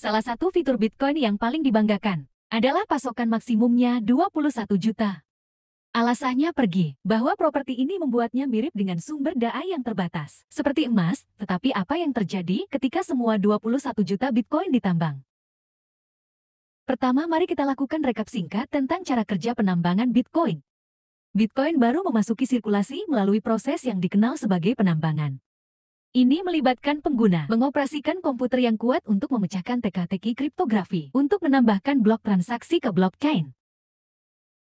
Salah satu fitur Bitcoin yang paling dibanggakan adalah pasokan maksimumnya 21 juta. Alasannya pergi, bahwa properti ini membuatnya mirip dengan sumber daya yang terbatas, seperti emas, tetapi apa yang terjadi ketika semua 21 juta Bitcoin ditambang? Pertama, mari kita lakukan rekap singkat tentang cara kerja penambangan Bitcoin. Bitcoin baru memasuki sirkulasi melalui proses yang dikenal sebagai penambangan. Ini melibatkan pengguna mengoperasikan komputer yang kuat untuk memecahkan teka-teki kriptografi untuk menambahkan blok transaksi ke blockchain.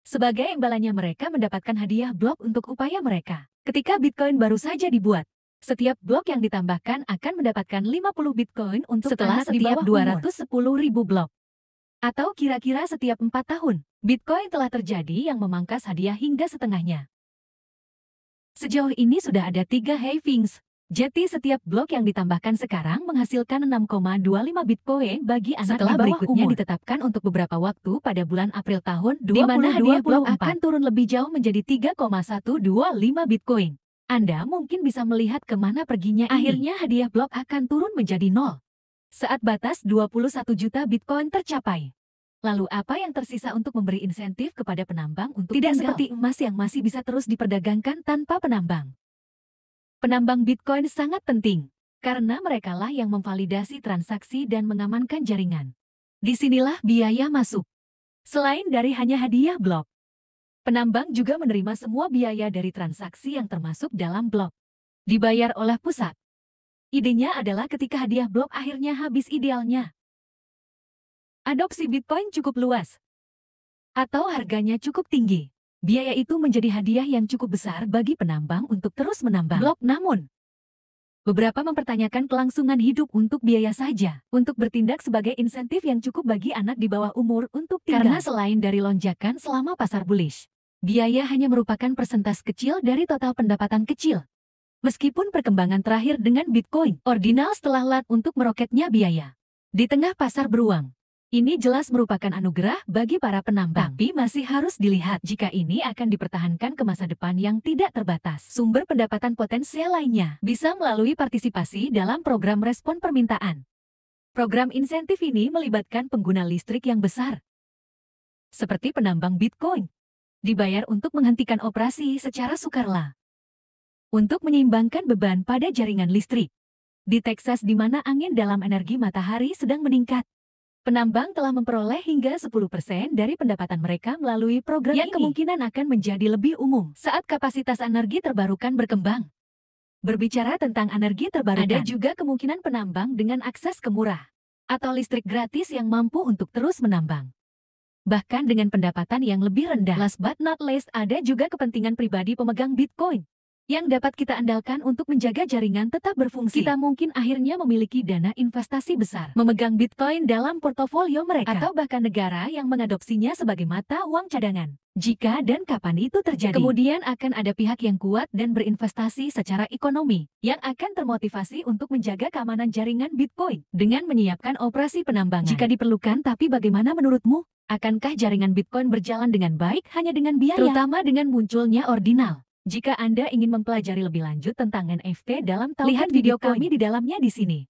Sebagai imbalannya mereka mendapatkan hadiah blok untuk upaya mereka. Ketika Bitcoin baru saja dibuat, setiap blok yang ditambahkan akan mendapatkan 50 Bitcoin untuk setelah setiap 210 blok. Atau kira-kira setiap 4 tahun, Bitcoin telah terjadi yang memangkas hadiah hingga setengahnya. Sejauh ini sudah ada tiga halvings, jadi setiap blok yang ditambahkan sekarang menghasilkan 6,25 Bitcoin bagi anak Setelah di bawah berikutnya ditetapkan untuk beberapa waktu pada bulan April tahun 2024. Di mana hadiah blok akan turun lebih jauh menjadi 3,125 Bitcoin. Anda mungkin bisa melihat kemana perginya ini. Akhirnya hadiah blok akan turun menjadi nol. Saat batas 21 juta Bitcoin tercapai. Lalu apa yang tersisa untuk memberi insentif kepada penambang untuk Tidak tinggal? seperti emas yang masih bisa terus diperdagangkan tanpa penambang. Penambang Bitcoin sangat penting, karena merekalah yang memvalidasi transaksi dan mengamankan jaringan. Disinilah biaya masuk. Selain dari hanya hadiah blok, penambang juga menerima semua biaya dari transaksi yang termasuk dalam blok. Dibayar oleh pusat. Idenya adalah ketika hadiah blok akhirnya habis idealnya. Adopsi Bitcoin cukup luas, atau harganya cukup tinggi. Biaya itu menjadi hadiah yang cukup besar bagi penambang untuk terus menambang blok. Namun, beberapa mempertanyakan kelangsungan hidup untuk biaya saja, untuk bertindak sebagai insentif yang cukup bagi anak di bawah umur untuk tinggal. Karena selain dari lonjakan selama pasar bullish, biaya hanya merupakan persentase kecil dari total pendapatan kecil. Meskipun perkembangan terakhir dengan Bitcoin, ordinal setelah lat untuk meroketnya biaya. Di tengah pasar beruang, ini jelas merupakan anugerah bagi para penambang, tapi masih harus dilihat jika ini akan dipertahankan ke masa depan yang tidak terbatas. Sumber pendapatan potensial lainnya bisa melalui partisipasi dalam program respon permintaan. Program insentif ini melibatkan pengguna listrik yang besar, seperti penambang Bitcoin, dibayar untuk menghentikan operasi secara sukarela. Untuk menyeimbangkan beban pada jaringan listrik, di Texas di mana angin dalam energi matahari sedang meningkat, penambang telah memperoleh hingga 10% dari pendapatan mereka melalui program yang ini. kemungkinan akan menjadi lebih umum saat kapasitas energi terbarukan berkembang. Berbicara tentang energi terbarukan, ada juga kemungkinan penambang dengan akses ke murah atau listrik gratis yang mampu untuk terus menambang. Bahkan dengan pendapatan yang lebih rendah. Last but not least, ada juga kepentingan pribadi pemegang Bitcoin yang dapat kita andalkan untuk menjaga jaringan tetap berfungsi. Kita mungkin akhirnya memiliki dana investasi besar, memegang Bitcoin dalam portofolio mereka, atau bahkan negara yang mengadopsinya sebagai mata uang cadangan. Jika dan kapan itu terjadi, kemudian akan ada pihak yang kuat dan berinvestasi secara ekonomi yang akan termotivasi untuk menjaga keamanan jaringan Bitcoin dengan menyiapkan operasi penambangan. Jika diperlukan, tapi bagaimana menurutmu? Akankah jaringan Bitcoin berjalan dengan baik hanya dengan biaya? Terutama dengan munculnya ordinal. Jika Anda ingin mempelajari lebih lanjut tentang NFT dalam tahun lihat video kami di dalamnya di sini.